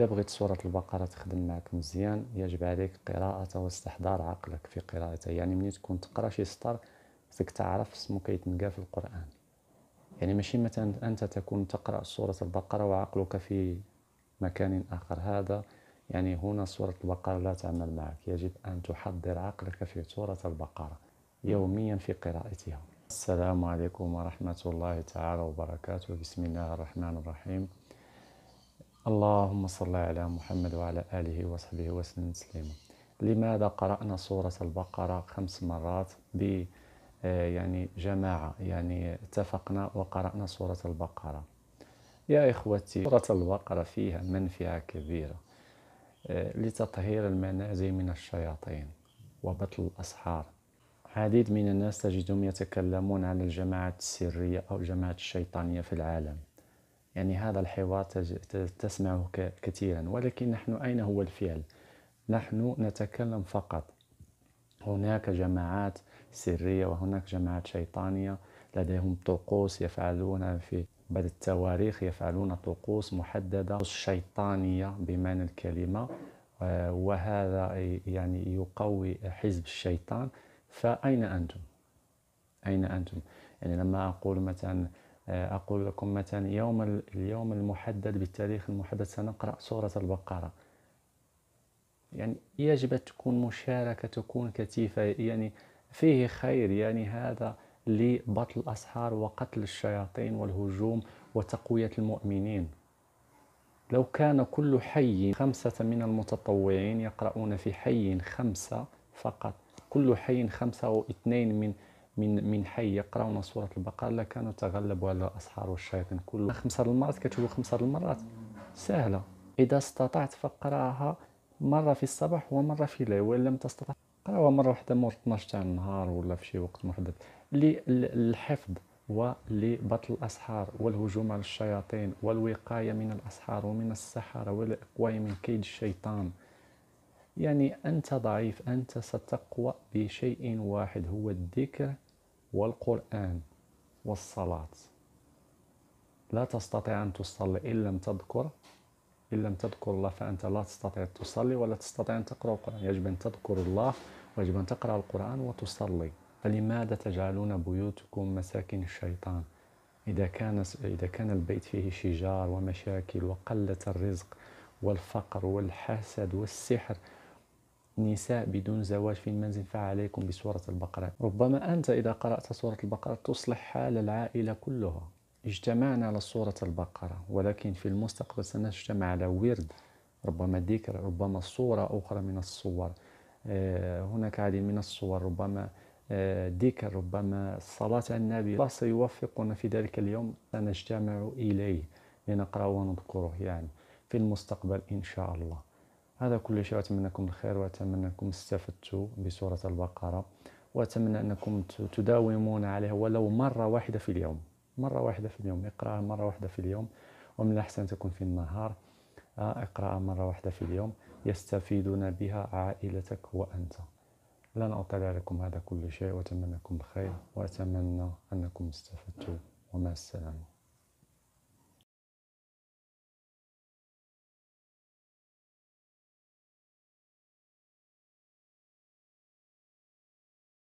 إذا بغيت سورة البقرة تخدم معك مزيان يجب عليك قراءة واستحضار عقلك في قراءتها يعني ملي تكون تقرا شي سطر خصك تعرف اسمو كيتنقى في القرآن يعني ماشي مثلا أنت تكون تقرأ سورة البقرة وعقلك في مكان آخر هذا يعني هنا سورة البقرة لا تعمل معك يجب أن تحضر عقلك في سورة البقرة يوميا في قراءتها السلام عليكم ورحمة الله تعالى وبركاته بسم الله الرحمن الرحيم اللهم صل على محمد وعلى آله وصحبه وسلم تسليما لماذا قرأنا سورة البقرة خمس مرات ب آه، يعني جماعة يعني اتفقنا وقرأنا سورة البقرة يا إخوتي سورة البقرة فيها منفعة كبيرة آه، لتطهير المنازل من الشياطين وبطل الأسحار عديد من الناس تجدهم يتكلمون عن الجماعات السرية أو الجماعات الشيطانية في العالم يعني هذا الحوار تسمعه كثيرا ولكن نحن أين هو الفعل؟ نحن نتكلم فقط هناك جماعات سرية وهناك جماعات شيطانية لديهم طقوس يفعلون في بعد التواريخ يفعلون طقوس محددة شيطانية بمعنى الكلمة آه، وهذا يعني يقوي حزب الشيطان فأين أنتم؟ أين أنتم؟ يعني لما أقول مثلا آه، أقول لكم مثلا يوم اليوم المحدد بالتاريخ المحدد سنقرأ سورة البقرة يعني يجب أن تكون مشاركة تكون كثيفة يعني فيه خير يعني هذا لبطل الأسحار وقتل الشياطين والهجوم وتقوية المؤمنين لو كان كل حي خمسة من المتطوعين يقرؤون في حي خمسة فقط كل حي خمسة أو اثنين من من من حي يقراون سوره البقره لكانوا تغلبوا على الاسحار والشياطين كل خمسه المرات كتقول خمسه المرات سهله اذا استطعت فقراها مره في الصباح ومره في الليل وان لم تستطع قراها مره واحده مور 12 تاع النهار ولا في شي وقت محدد للحفظ ولبطل الأسحار والهجوم على الشياطين والوقاية من الأسحار ومن السحرة والاقوايه من كيد الشيطان يعني أنت ضعيف أنت ستقوى بشيء واحد هو الذكر والقرآن والصلاة لا تستطيع أن تصلي إن لم تذكر إن لم تذكر الله فأنت لا تستطيع أن تصلي ولا تستطيع أن تقرأ القرآن يجب أن تذكر الله ويجب أن تقرأ القرآن وتصلي فلماذا تجعلون بيوتكم مساكن الشيطان إذا كان إذا كان البيت فيه شجار ومشاكل وقلة الرزق والفقر والحسد والسحر نساء بدون زواج في المنزل فعليكم بسورة البقرة ربما أنت إذا قرأت سورة البقرة تصلح حال العائلة كلها اجتمعنا على سورة البقرة ولكن في المستقبل سنجتمع على ورد ربما ذكر ربما صورة أخرى من الصور آه، هناك عديد من الصور ربما آه، ذكر ربما صلاة النبي الله سيوفقنا في ذلك اليوم سنجتمع إليه لنقرأ ونذكره يعني في المستقبل إن شاء الله هذا كل شيء لكم الخير وأتمنىكم استفدتوا بسورة البقرة وأتمنى أنكم تداومون عليها ولو مرة واحدة في اليوم مرة واحدة في اليوم اقرأها مرة واحدة في اليوم ومن الأحسن تكون في النهار آه، اقرأها مرة واحدة في اليوم يستفيدون بها عائلتك وأنت لن أطلع لكم هذا كل شيء وأتمنىكم الخير وأتمنى أنكم استفدتوا ومع السلامة